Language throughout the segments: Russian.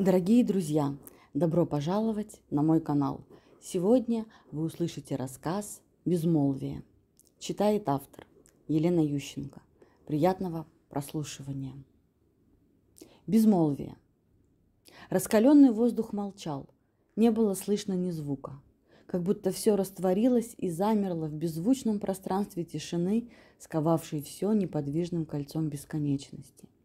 Дорогие друзья, добро пожаловать на мой канал. Сегодня вы услышите рассказ «Безмолвие». Читает автор Елена Ющенко. Приятного прослушивания. Безмолвие. Раскаленный воздух молчал. Не было слышно ни звука. Как будто все растворилось и замерло в беззвучном пространстве тишины, сковавшей все неподвижным кольцом бесконечности –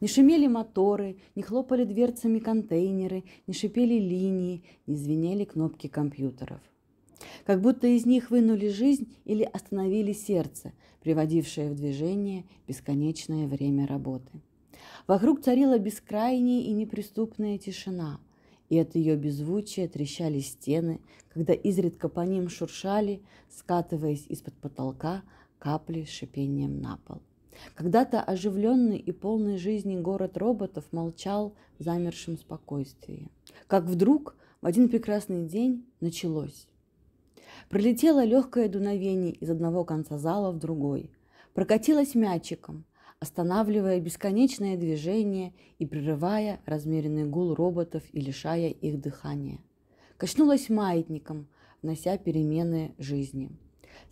не шумели моторы, не хлопали дверцами контейнеры, не шипели линии, не звенели кнопки компьютеров. Как будто из них вынули жизнь или остановили сердце, приводившее в движение бесконечное время работы. Вокруг царила бескрайняя и неприступная тишина, и от ее беззвучия трещали стены, когда изредка по ним шуршали, скатываясь из-под потолка, капли с шипением на пол. Когда-то оживленный и полный жизни город роботов молчал в замершем спокойствии. Как вдруг в один прекрасный день началось. Пролетело легкое дуновение из одного конца зала в другой. Прокатилось мячиком, останавливая бесконечное движение и прерывая размеренный гул роботов и лишая их дыхания. Качнулась маятником, внося перемены жизни.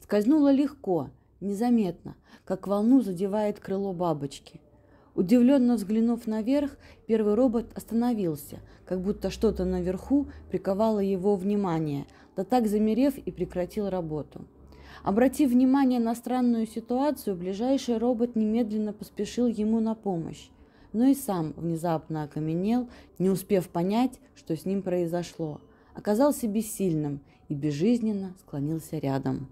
Скользнула легко – Незаметно, как волну задевает крыло бабочки. Удивленно взглянув наверх, первый робот остановился, как будто что-то наверху приковало его внимание, да так замерев и прекратил работу. Обратив внимание на странную ситуацию, ближайший робот немедленно поспешил ему на помощь, но и сам внезапно окаменел, не успев понять, что с ним произошло. Оказался бессильным и безжизненно склонился рядом.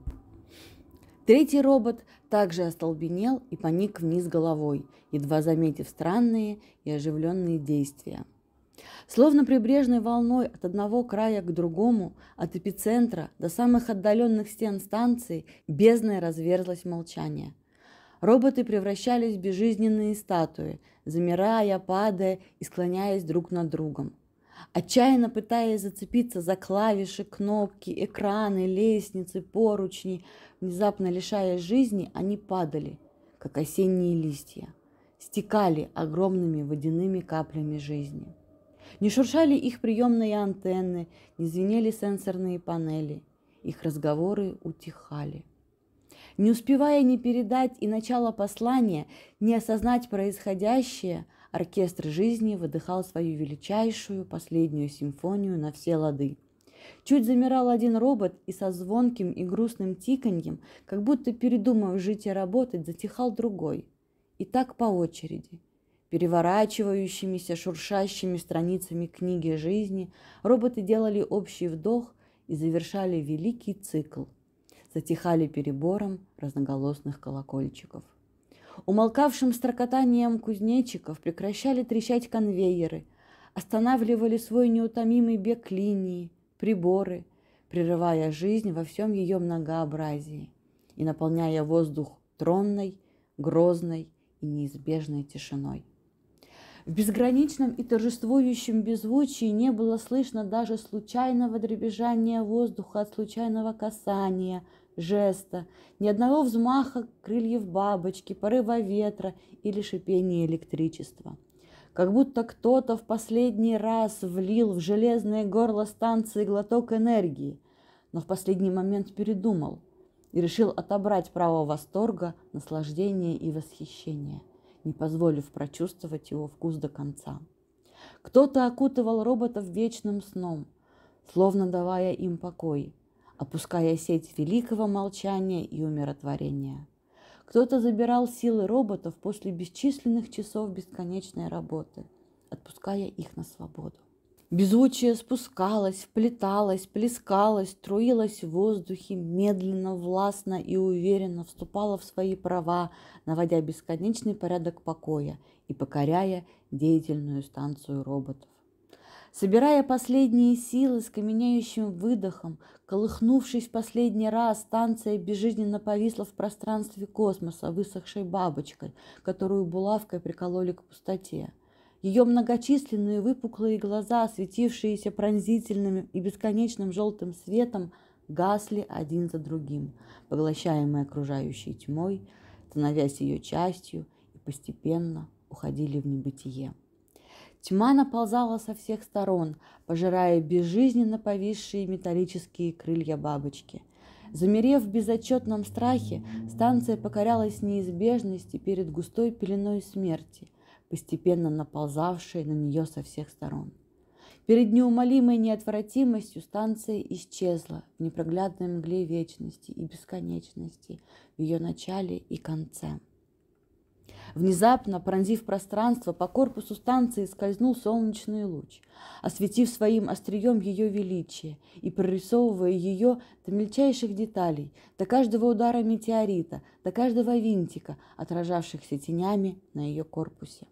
Третий робот также остолбенел и поник вниз головой, едва заметив странные и оживленные действия. Словно прибрежной волной от одного края к другому, от эпицентра до самых отдаленных стен станции, бездной разверзлось молчание. Роботы превращались в безжизненные статуи, замирая, падая и склоняясь друг над другом отчаянно пытаясь зацепиться за клавиши, кнопки, экраны, лестницы, поручни, внезапно лишаясь жизни, они падали, как осенние листья, стекали огромными водяными каплями жизни. Не шуршали их приемные антенны, не звенели сенсорные панели, их разговоры утихали. Не успевая ни передать и начало послания, не осознать происходящее – оркестр жизни выдыхал свою величайшую последнюю симфонию на все лады. Чуть замирал один робот и со звонким и грустным тиканьем, как будто передумав жить и работать, затихал другой. И так по очереди. Переворачивающимися, шуршащими страницами книги жизни роботы делали общий вдох и завершали великий цикл. Затихали перебором разноголосных колокольчиков. Умолкавшим строкотанием кузнечиков прекращали трещать конвейеры, останавливали свой неутомимый бег линии, приборы, прерывая жизнь во всем ее многообразии и наполняя воздух тронной, грозной и неизбежной тишиной. В безграничном и торжествующем беззвучии не было слышно даже случайного дребезжания воздуха от случайного касания жеста, ни одного взмаха крыльев бабочки, порыва ветра или шипения электричества. Как будто кто-то в последний раз влил в железное горло станции глоток энергии, но в последний момент передумал и решил отобрать право восторга, наслаждения и восхищения, не позволив прочувствовать его вкус до конца. Кто-то окутывал роботов вечным сном, словно давая им покой – опуская сеть великого молчания и умиротворения. Кто-то забирал силы роботов после бесчисленных часов бесконечной работы, отпуская их на свободу. Безучие спускалось, вплеталось, плескалось, струилось в воздухе, медленно, властно и уверенно вступало в свои права, наводя бесконечный порядок покоя и покоряя деятельную станцию роботов собирая последние силы с каменеющим выдохом, колыхнувшись в последний раз, станция безжизненно повисла в пространстве космоса высохшей бабочкой, которую булавкой прикололи к пустоте. Ее многочисленные выпуклые глаза, светившиеся пронзительным и бесконечным желтым светом, гасли один за другим, поглощаемые окружающей тьмой, становясь ее частью и постепенно уходили в небытие. Тьма наползала со всех сторон, пожирая безжизненно повисшие металлические крылья бабочки. Замерев в безотчетном страхе, станция покорялась неизбежности перед густой пеленой смерти, постепенно наползавшей на нее со всех сторон. Перед неумолимой неотвратимостью станция исчезла в непроглядной мгле вечности и бесконечности, в ее начале и конце. Внезапно, пронзив пространство, по корпусу станции скользнул солнечный луч, осветив своим острием ее величие и прорисовывая ее до мельчайших деталей, до каждого удара метеорита, до каждого винтика, отражавшихся тенями на ее корпусе.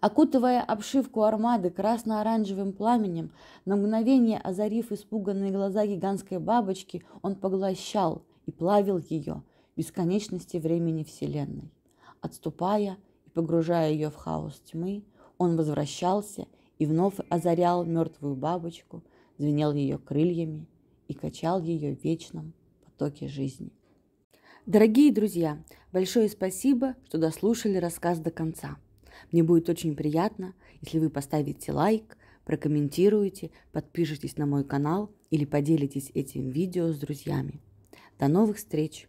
Окутывая обшивку армады красно-оранжевым пламенем, на мгновение озарив испуганные глаза гигантской бабочки, он поглощал и плавил ее бесконечности времени Вселенной. Отступая и погружая ее в хаос тьмы, он возвращался и вновь озарял мертвую бабочку, звенел ее крыльями и качал ее в вечном потоке жизни. Дорогие друзья, большое спасибо, что дослушали рассказ до конца. Мне будет очень приятно, если вы поставите лайк, прокомментируете, подпишитесь на мой канал или поделитесь этим видео с друзьями. До новых встреч!